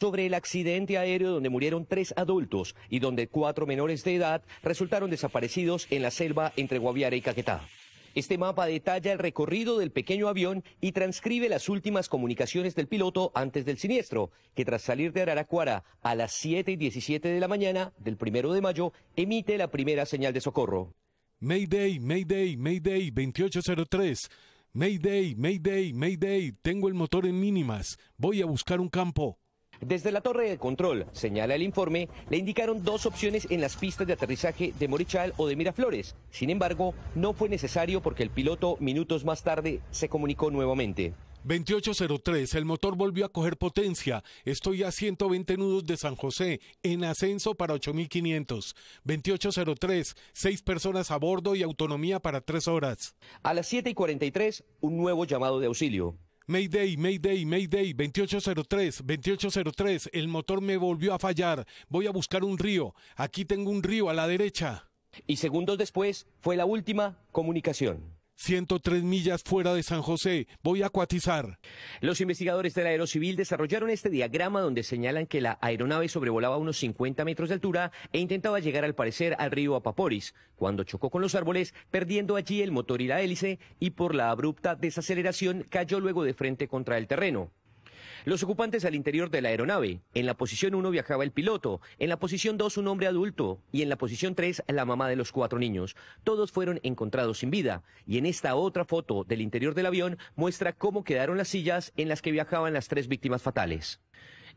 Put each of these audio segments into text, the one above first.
sobre el accidente aéreo donde murieron tres adultos y donde cuatro menores de edad resultaron desaparecidos en la selva entre Guaviare y Caquetá. Este mapa detalla el recorrido del pequeño avión y transcribe las últimas comunicaciones del piloto antes del siniestro, que tras salir de Araraquara a las 7 y 17 de la mañana del primero de mayo, emite la primera señal de socorro. Mayday, Mayday, Mayday 2803. Mayday, Mayday, Mayday, tengo el motor en mínimas. Voy a buscar un campo. Desde la torre de control, señala el informe, le indicaron dos opciones en las pistas de aterrizaje de Morichal o de Miraflores. Sin embargo, no fue necesario porque el piloto minutos más tarde se comunicó nuevamente. 2803, el motor volvió a coger potencia. Estoy a 120 nudos de San José, en ascenso para 8500. 2803, seis personas a bordo y autonomía para tres horas. A las 7 y 43, un nuevo llamado de auxilio. Mayday, Mayday, Mayday, 2803, 2803, el motor me volvió a fallar, voy a buscar un río, aquí tengo un río a la derecha. Y segundos después fue la última comunicación. 103 millas fuera de San José. Voy a acuatizar. Los investigadores del la Aerocivil desarrollaron este diagrama donde señalan que la aeronave sobrevolaba a unos 50 metros de altura e intentaba llegar al parecer al río Apaporis, cuando chocó con los árboles, perdiendo allí el motor y la hélice, y por la abrupta desaceleración cayó luego de frente contra el terreno. Los ocupantes al interior de la aeronave. En la posición 1 viajaba el piloto, en la posición 2 un hombre adulto y en la posición 3 la mamá de los cuatro niños. Todos fueron encontrados sin vida y en esta otra foto del interior del avión muestra cómo quedaron las sillas en las que viajaban las tres víctimas fatales.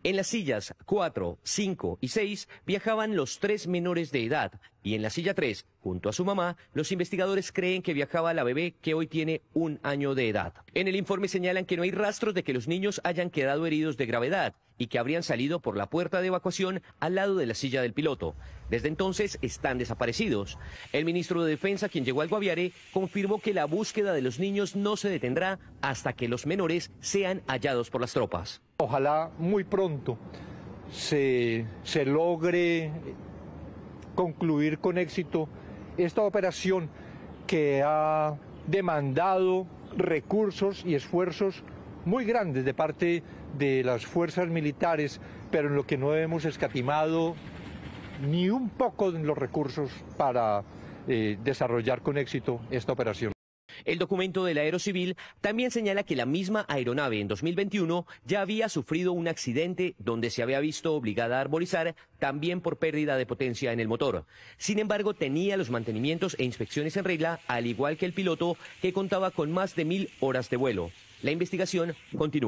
En las sillas 4, 5 y 6 viajaban los tres menores de edad, y en la silla 3, junto a su mamá, los investigadores creen que viajaba la bebé que hoy tiene un año de edad. En el informe señalan que no hay rastros de que los niños hayan quedado heridos de gravedad y que habrían salido por la puerta de evacuación al lado de la silla del piloto. Desde entonces están desaparecidos. El ministro de Defensa, quien llegó al Guaviare, confirmó que la búsqueda de los niños no se detendrá hasta que los menores sean hallados por las tropas. Ojalá muy pronto se, se logre concluir con éxito esta operación que ha demandado recursos y esfuerzos muy grandes de parte de las fuerzas militares, pero en lo que no hemos escatimado ni un poco de los recursos para eh, desarrollar con éxito esta operación. El documento del Aerocivil también señala que la misma aeronave en 2021 ya había sufrido un accidente donde se había visto obligada a arborizar también por pérdida de potencia en el motor. Sin embargo, tenía los mantenimientos e inspecciones en regla, al igual que el piloto que contaba con más de mil horas de vuelo. La investigación continúa.